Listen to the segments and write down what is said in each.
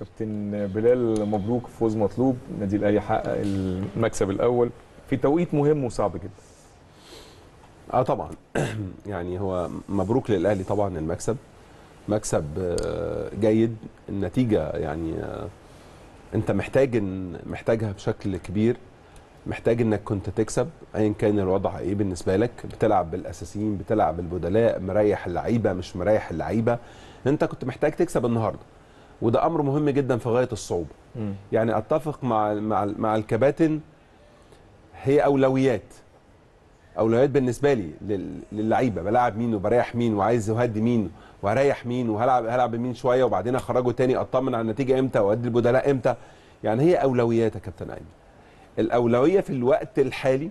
كابتن بلال مبروك فوز مطلوب نادي الاهلي حقق المكسب الاول في توقيت مهم وصعب جدا اه طبعا يعني هو مبروك للاهلي طبعا المكسب مكسب آه، جيد النتيجه يعني آه، انت محتاج إن محتاجها بشكل كبير محتاج انك كنت تكسب ايا كان الوضع ايه بالنسبه لك بتلعب بالاساسيين بتلعب بالبدلاء مريح اللعيبه مش مريح اللعيبه انت كنت محتاج تكسب النهارده وده امر مهم جدا في غايه الصعوبه يعني اتفق مع مع مع الكباتن هي اولويات اولويات بالنسبه لي للعيبه بلاعب مين وبريح مين وعايز اهدي مين وهريح مين وهلعب هلعب مين شويه وبعدين اخرجه تاني اطمن على النتيجه امتى وادي البدلاء امتى يعني هي اولويات يا كابتن ايمن الاولويه في الوقت الحالي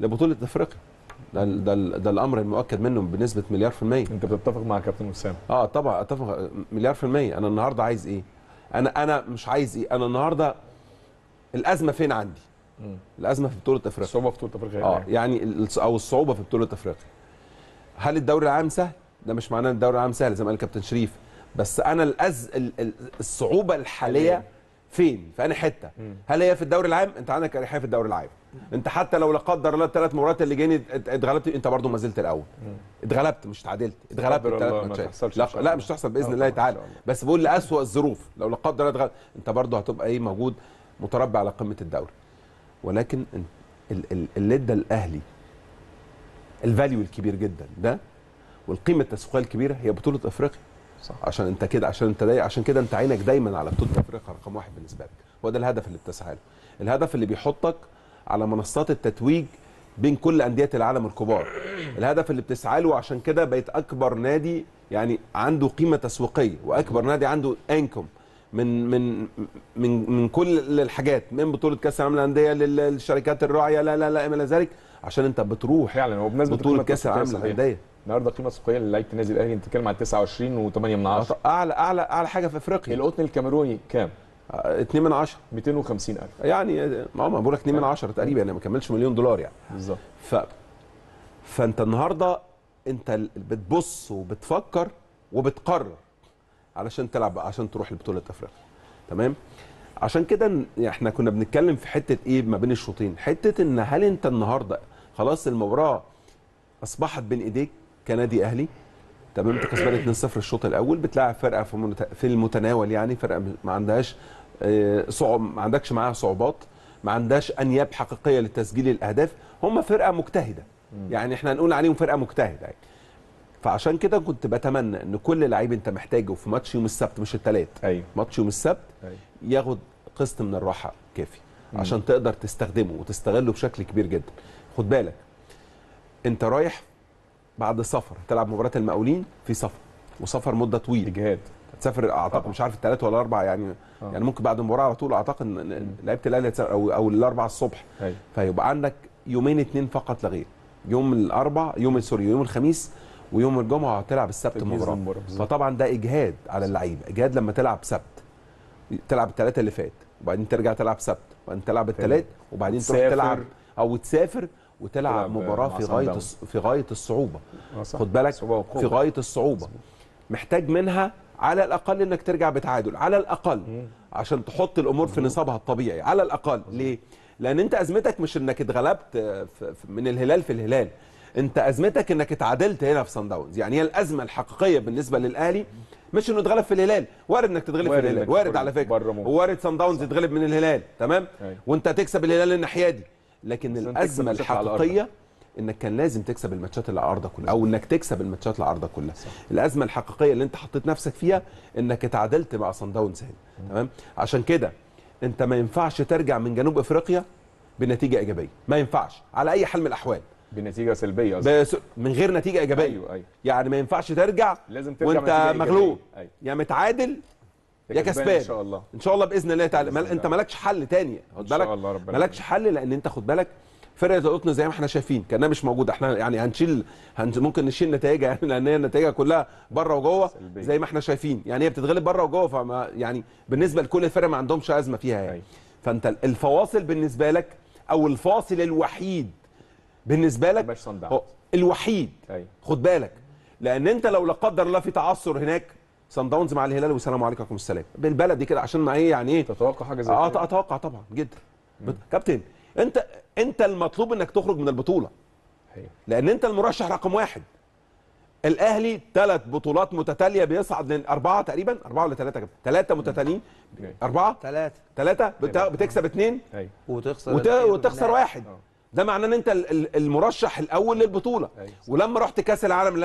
لبطوله افريقيا ده ده ده الامر المؤكد منه بنسبه مليار في الميه انت بتتفق مع كابتن وسام اه طبعا اتفق مليار في الميه انا النهارده عايز ايه انا انا مش عايز ايه انا النهارده الازمه فين عندي مم. الازمه في بطوله افريقيا الصعوبه في بطوله افريقيا اه يعني او الصعوبه في بطوله افريقيا هل الدوري العام سهل ده مش معناه ان الدوري العام سهل زي ما قال كابتن شريف بس انا الأز... الصعوبه الحاليه فين في انهي حته هل هي في الدوري العام انت عندك اريحيه في الدوري العام انت حتى لو لا قدر الله الثلاث مباريات اللي جايين اتغلبت انت برضو ما زلت الاول اتغلبت مش اتعادلت اتغلبت الثلاث ماتشات لا, لا مش تحصل باذن الله تعالى بس بقول لاسوء الظروف لو لا قدر الله انت برضو هتبقى ايه موجود متربع على قمه الدوري ولكن اللي ادى الاهلي الفاليو الكبير جدا ده والقيمه التسويقيه الكبيره هي بطوله افريقيا صح. عشان انت كده عشان انت داي عشان كده انت عينك دايما على بطوله افريقيا رقم واحد بالنسبه لك هو ده الهدف اللي بتسعى له الهدف اللي بيحطك على منصات التتويج بين كل انديه العالم الكبار الهدف اللي بتسعى له عشان كده بقيت اكبر نادي يعني عنده قيمه تسويقيه واكبر نادي عنده انكم من من من من كل الحاجات من بطوله كاس العالم للانديه للشركات الراعيه لا لا لا ما الى ذلك عشان انت بتروح فعلا يعني هو بطوله كاس العالم للانديه النهارده قيمه سوقيه للعيب النادي الاهلي بتتكلم عن 29 و8 من 10 اعلى اعلى اعلى حاجه في افريقيا القطن الكاميروني كام؟ 2 آه، من 10 250000 يعني آه، ما بقول لك 2 من 10 تقريبا يعني ما كملش مليون دولار يعني بالظبط ف فانت النهارده انت بتبص وبتفكر وبتقرر علشان تلعب عشان تروح لبطوله افريقيا تمام عشان كده احنا كنا بنتكلم في حته ايه ما بين الشوطين حته ان هل انت النهارده خلاص المباراه اصبحت بين ايديك كنادي اهلي تمام انت كسبان 2-0 الشوط الاول بتلاعب فرقه في المتناول يعني فرقه ما عندهاش آه، صعوب ما عندكش معاها صعوبات ما عندهاش انياب حقيقيه لتسجيل الاهداف هم فرقه مجتهده يعني احنا هنقول عليهم فرقه مجتهده يعني فعشان كده كنت بتمنى ان كل لعيب انت محتاجه في ماتش يوم السبت مش الثلاث أيوه. ماتش يوم السبت أيوه. ياخد قسط من الراحه كافي عشان تقدر تستخدمه وتستغله بشكل كبير جدا خد بالك انت رايح بعد سفر تلعب مباراه المقاولين في سفر وسفر مده طويله اجهاد تسافر اعتقد مش عارف الثلاثة ولا الاربعه يعني أوه. يعني ممكن بعد المباراه على طول اعتقد لعيبه الاهلي او او الاربعه الصبح هي. أيوة. فيبقى عندك يومين اثنين فقط لا غير يوم الاربع يوم سوري يوم الخميس ويوم الجمعه تلعب السبت مباراه فطبعا ده اجهاد على اللعيبه اجهاد لما تلعب سبت تلعب الثلاثه اللي فات وبعدين ترجع تلعب سبت وبعدين تلعب الثلاث وبعدين تروح تلعب او تسافر وتلعب مباراه في غايه في غايه الصعوبه خد بالك في غايه الصعوبه محتاج منها على الاقل انك ترجع بتعادل على الاقل عشان تحط الامور في نصابها الطبيعي على الاقل ليه لان انت ازمتك مش انك اتغلبت من الهلال في الهلال انت ازمتك انك اتعادلت هنا في صن داونز يعني هي الازمه الحقيقيه بالنسبه للاهلي مش انه اتغلب في الهلال وارد انك تتغلب في الهلال وارد على فكره وارد صن داونز يتغلب من الهلال تمام أيوة. وانت تكسب الهلال الناحيه دي لكن الازمه الحقيقيه انك كان لازم تكسب الماتشات اللي على ارضك كلها او انك تكسب الماتشات اللي على ارضك كلها صح. الازمه الحقيقيه اللي انت حطيت نفسك فيها انك اتعادلت مع صن داونز هنا تمام عشان كده انت ما ينفعش ترجع من جنوب افريقيا بنتيجه ايجابيه ما ينفعش على اي حال من الاحوال بنتيجه سلبيه بس من غير نتيجه ايجابيه أيوة أيوة. يعني ما ينفعش ترجع لازم ترجع وانت مغلوب أيوة. يا يعني متعادل يا كسبان ان شاء الله ان شاء الله باذن الله تعالى مل... انت مالكش حل تاني خد بالك ان شاء الله ربنا مالكش حل لان انت خد بالك فرقه القطن زي ما احنا شايفين كانها مش موجوده احنا يعني هنشيل هن ممكن نشيل نتائجها يعني لان هي النتائج كلها بره وجوه زي ما احنا شايفين يعني هي بتتغلب بره وجوه فما يعني بالنسبه لكل الفرق ما عندهمش ازمه فيها يعني أيوة. فانت الفواصل بالنسبه لك او الفاصل الوحيد بالنسبه لك الوحيد أيوة. خد بالك لان انت لو لا قدر الله في تعثر هناك سان داونز مع الهلال والسلام عليكم وعليكم السلام بالبلدي كده عشان ما ايه يعني ايه تتوقع حاجه زي آه، كده اتوقع طبعا جدا مم. كابتن انت انت المطلوب انك تخرج من البطوله هي. لان انت المرشح رقم واحد الاهلي ثلاث بطولات متتاليه بيصعد لاربعه تقريبا اربعه ولا ثلاثه كابتن ثلاثه متتاليين اربعه ثلاثه ثلاثه بتكسب اثنين وتخسر وتخسر واحد أوه. ده معناه ان انت المرشح الاول للبطوله أيوة. ولما رحت كاس العالم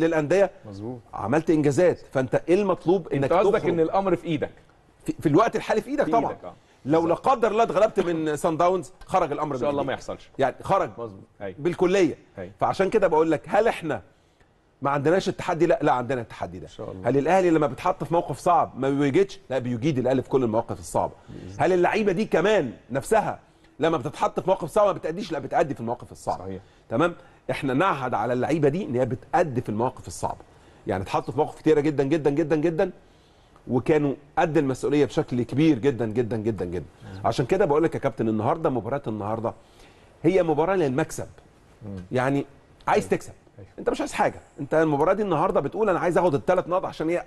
للانديه مظبوط عملت انجازات فانت ايه المطلوب انك انت قصدك ان الامر في ايدك في, الوقت الحالي في ايدك في طبعا إيدك. آه. لو لا قدر الله اتغلبت من سان داونز خرج الامر ان شاء الله ما يحصلش يعني خرج مظبوط أيوة. بالكليه أيوة. فعشان كده بقول لك هل احنا ما عندناش التحدي لا لا عندنا التحدي ده إن شاء الله. هل الاهلي لما بيتحط في موقف صعب ما بيجيدش لا بيجيد الاهلي في كل المواقف الصعبه هل اللعيبه دي كمان نفسها لما بتتحط في موقف صعب ما بتأديش لا بتأدي في المواقف الصعبه صحيح. تمام احنا نعهد على اللعيبه دي ان هي بتأدي في المواقف الصعبه يعني اتحطوا في مواقف كتيره جدا جدا جدا جدا وكانوا قد المسؤوليه بشكل كبير جدا جدا جدا جدا نعم. عشان كده بقول لك يا كابتن النهارده مباراه النهارده هي مباراه للمكسب يعني عايز أيوه. تكسب أيوه. انت مش عايز حاجه انت المباراه دي النهارده بتقول انا عايز اخد الثلاث نقط عشان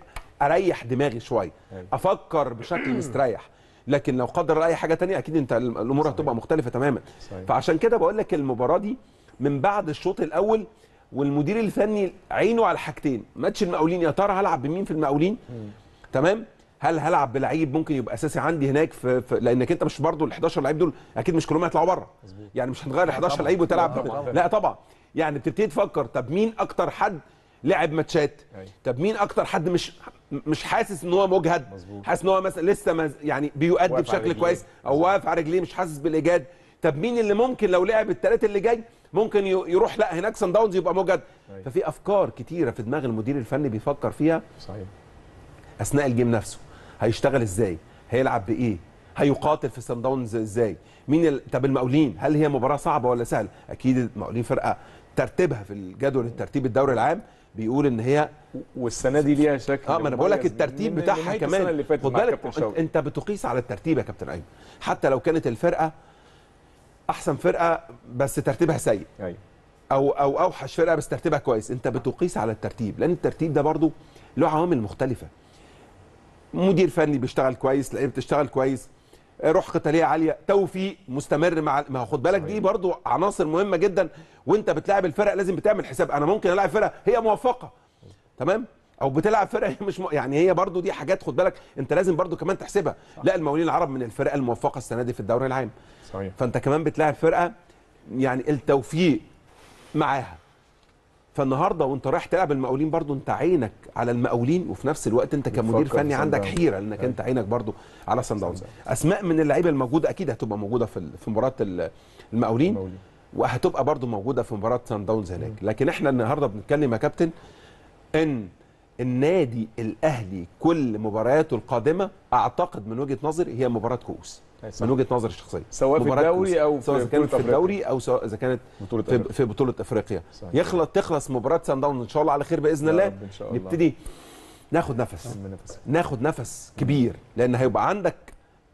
اريح دماغي شويه أيوه. افكر بشكل مستريح لكن لو قدر اي حاجه تانية اكيد انت الامور هتبقى مختلفه تماما صحيح. فعشان كده بقول لك المباراه دي من بعد الشوط الاول والمدير الفني عينه على حاجتين ماتش المقاولين يا ترى هلعب بمين في المقاولين تمام هل هلعب بلعيب ممكن يبقى اساسي عندي هناك في, في لانك انت مش برضو ال 11 لعيب دول اكيد مش كلهم هيطلعوا بره يعني مش هتغير 11 لعيب وتلعب طبعًا. لا طبعا يعني بتبتدي تفكر طب مين اكتر حد لعب ماتشات أيوة. طب مين اكتر حد مش مش حاسس ان هو مجهد مزبوط. حاسس ان هو مثلا لسه مز... يعني بيؤدي بشكل كويس او واقف على رجليه مش حاسس بالايجاد طب مين اللي ممكن لو لعب الثلاثه اللي جاي ممكن يروح لا هناك سان داونز يبقى مجهد أيوة. ففي افكار كتيره في دماغ المدير الفني بيفكر فيها صحيح اثناء الجيم نفسه هيشتغل ازاي هيلعب بايه هيقاتل في سان داونز ازاي مين ال... طب المقاولين هل هي مباراه صعبه ولا سهله اكيد المقاولين فرقه ترتيبها في الجدول الترتيب الدوري العام بيقول ان هي والسنه دي ليها شكل اه ما انا بقول لك الترتيب بتاعها كمان خد بالك انت بتقيس على الترتيب يا كابتن ايمن حتى لو كانت الفرقه احسن فرقه بس ترتيبها سيء ايوه او او اوحش فرقه بس ترتيبها كويس انت بتقيس على الترتيب لان الترتيب ده برضو له عوامل مختلفه مدير فني بيشتغل كويس لعيبه بتشتغل كويس روح قتاليه عاليه توفيق مستمر مع ما خد بالك دي برضو عناصر مهمه جدا وانت بتلاعب الفرق لازم بتعمل حساب انا ممكن العب فرقه هي موفقه تمام او بتلعب فرقه مش م... يعني هي برضو دي حاجات خد بالك انت لازم برضو كمان تحسبها صح. لا المولين العرب من الفرقه الموفقه السنه دي في الدوري العام صحيح فانت كمان بتلاعب فرقه يعني التوفيق معاها فالنهارده وانت رايح تلعب المقاولين برضو انت عينك على المقاولين وفي نفس الوقت انت كمدير فني عندك حيره لانك انت عينك برضو على سان داونز اسماء من اللعيبه الموجوده اكيد هتبقى موجوده في في مباراه المقاولين وهتبقى برضو موجوده في مباراه سان داونز هناك لكن احنا النهارده بنتكلم يا كابتن ان النادي الاهلي كل مبارياته القادمه اعتقد من وجهه نظري هي مباراه كؤوس من وجهه نظري الشخصيه سواء في الدوري او في سواء كانت في الدوري او سواء اذا كانت بطولة في, في بطوله افريقيا صحيح. يخلص تخلص مباراه سان داونز ان شاء الله على خير باذن الله. نبتدي ناخد نفس ناخد نفس كبير لان هيبقى عندك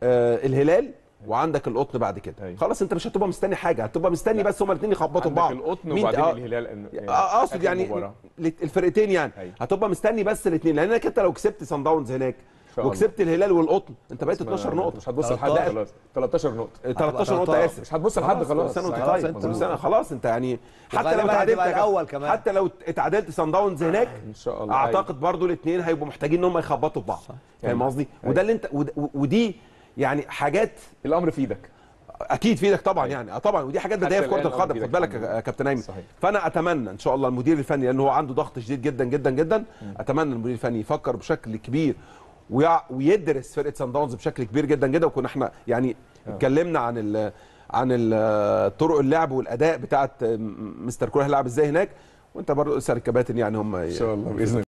آه الهلال وعندك القطن بعد كده أيوة. خلاص انت مش هتبقى مستني حاجه هتبقى مستني بس هما الاثنين يخبطوا بعض القطن وبعدين آه الهلال آه، يعني آه، اقصد يعني الفرقتين يعني أيوة. هتبقى مستني بس الاثنين لانك انت لو كسبت سان داونز هناك وكسبت الهلال والقطن انت بقيت 12 نقطه مش هتبص لحد 13 نقطه 13 اه، نقطه اسف مش هتبص لحد خلاص سنه طيب انت سنه خلاص انت يعني حتى لو اتعادلت الاول كمان حتى لو اتعادلت سان داونز هناك ان شاء الله أيوة. اعتقد برضو الاثنين هيبقوا محتاجين ان هم يخبطوا في بعض فاهم يعني قصدي أيوة. وده اللي انت ودي يعني حاجات الامر في ايدك اكيد في ايدك طبعا أيه. يعني آه، طبعا ودي حاجات بدايه في كره القدم خد بالك يا كابتن ايمن فانا اتمنى ان شاء الله المدير الفني لان هو عنده ضغط شديد جدا جدا جدا اتمنى المدير الفني يفكر بشكل كبير ويدرس فرقه سان داونز بشكل كبير جدا جدا وكنا احنا يعني آه. اتكلمنا عن الـ عن الـ طرق اللعب والاداء بتاعه مستر كوره هيلعب ازاي هناك وانت برضه اسال الكباتن يعني هم ان شاء الله باذن الله